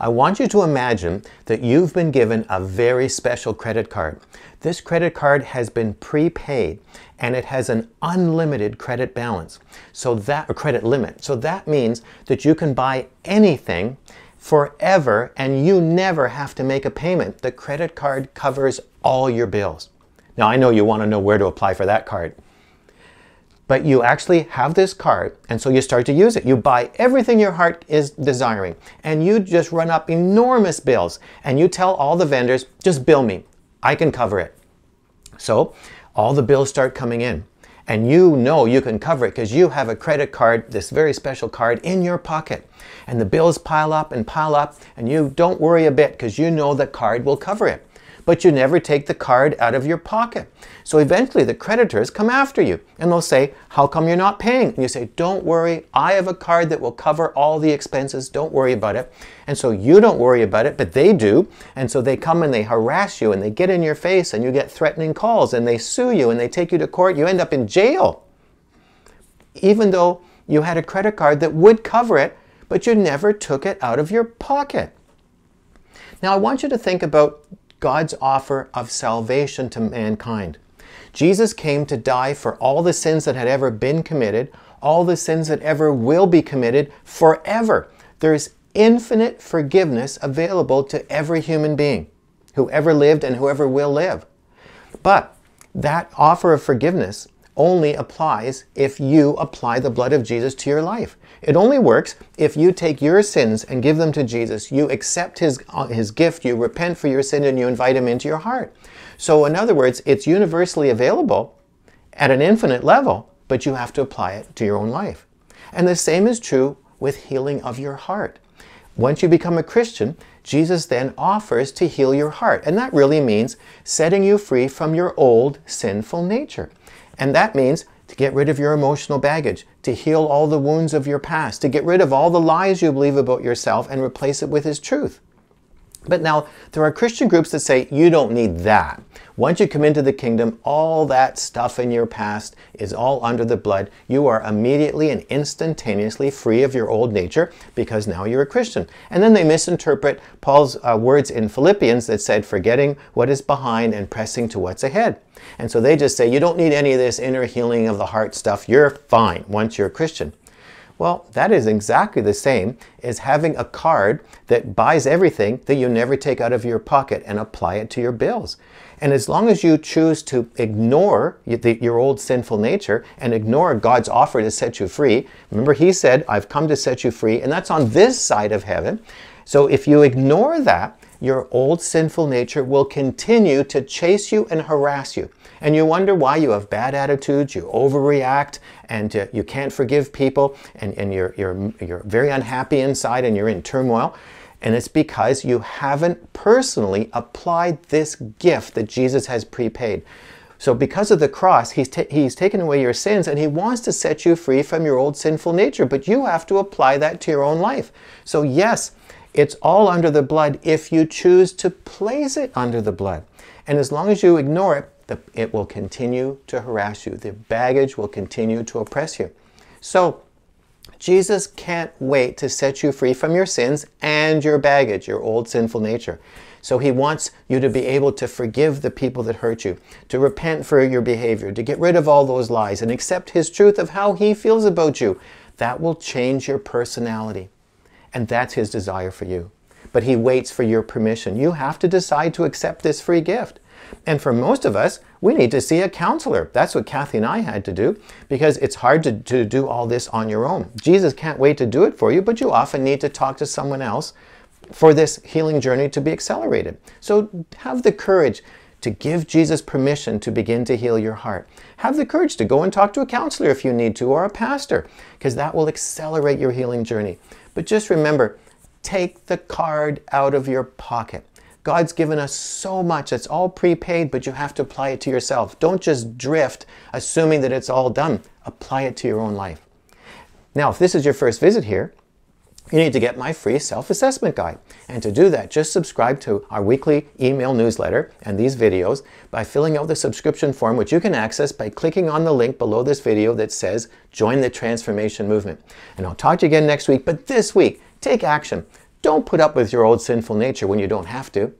I want you to imagine that you've been given a very special credit card. This credit card has been prepaid and it has an unlimited credit balance. So that, a credit limit. So that means that you can buy anything forever and you never have to make a payment. The credit card covers all your bills. Now I know you want to know where to apply for that card but you actually have this card and so you start to use it. You buy everything your heart is desiring and you just run up enormous bills and you tell all the vendors, just bill me, I can cover it. So all the bills start coming in and you know you can cover it because you have a credit card, this very special card in your pocket. And the bills pile up and pile up and you don't worry a bit because you know the card will cover it but you never take the card out of your pocket. So eventually the creditors come after you and they'll say, how come you're not paying? And you say, don't worry, I have a card that will cover all the expenses, don't worry about it. And so you don't worry about it, but they do. And so they come and they harass you and they get in your face and you get threatening calls and they sue you and they take you to court, you end up in jail. Even though you had a credit card that would cover it, but you never took it out of your pocket. Now I want you to think about God's offer of salvation to mankind. Jesus came to die for all the sins that had ever been committed, all the sins that ever will be committed forever. There's infinite forgiveness available to every human being, whoever lived and whoever will live. But that offer of forgiveness only applies if you apply the blood of Jesus to your life. It only works if you take your sins and give them to Jesus. You accept his, uh, his gift, you repent for your sin, and you invite him into your heart. So, in other words, it's universally available at an infinite level, but you have to apply it to your own life. And the same is true with healing of your heart. Once you become a Christian, Jesus then offers to heal your heart. And that really means setting you free from your old sinful nature. And that means to get rid of your emotional baggage, to heal all the wounds of your past, to get rid of all the lies you believe about yourself and replace it with His truth. But now there are Christian groups that say you don't need that. Once you come into the kingdom, all that stuff in your past is all under the blood. You are immediately and instantaneously free of your old nature because now you're a Christian. And then they misinterpret Paul's uh, words in Philippians that said, forgetting what is behind and pressing to what's ahead. And so they just say, you don't need any of this inner healing of the heart stuff. You're fine once you're a Christian. Well, that is exactly the same as having a card that buys everything that you never take out of your pocket and apply it to your bills. And as long as you choose to ignore your old sinful nature and ignore God's offer to set you free, remember he said, I've come to set you free, and that's on this side of heaven. So if you ignore that, your old sinful nature will continue to chase you and harass you. And you wonder why you have bad attitudes, you overreact, and uh, you can't forgive people, and, and you're, you're, you're very unhappy inside and you're in turmoil. And it's because you haven't personally applied this gift that Jesus has prepaid. So because of the cross, he's, ta he's taken away your sins and he wants to set you free from your old sinful nature, but you have to apply that to your own life. So yes, it's all under the blood if you choose to place it under the blood. And as long as you ignore it, the, it will continue to harass you. The baggage will continue to oppress you. So Jesus can't wait to set you free from your sins and your baggage, your old sinful nature. So he wants you to be able to forgive the people that hurt you, to repent for your behavior, to get rid of all those lies and accept his truth of how he feels about you. That will change your personality. And that's His desire for you. But He waits for your permission. You have to decide to accept this free gift. And for most of us, we need to see a counselor. That's what Kathy and I had to do because it's hard to, to do all this on your own. Jesus can't wait to do it for you, but you often need to talk to someone else for this healing journey to be accelerated. So have the courage to give Jesus permission to begin to heal your heart. Have the courage to go and talk to a counselor if you need to or a pastor because that will accelerate your healing journey. But just remember, take the card out of your pocket. God's given us so much. It's all prepaid, but you have to apply it to yourself. Don't just drift assuming that it's all done. Apply it to your own life. Now, if this is your first visit here, you need to get my free self-assessment guide. And to do that, just subscribe to our weekly email newsletter and these videos by filling out the subscription form, which you can access by clicking on the link below this video that says, join the transformation movement. And I'll talk to you again next week, but this week, take action. Don't put up with your old sinful nature when you don't have to.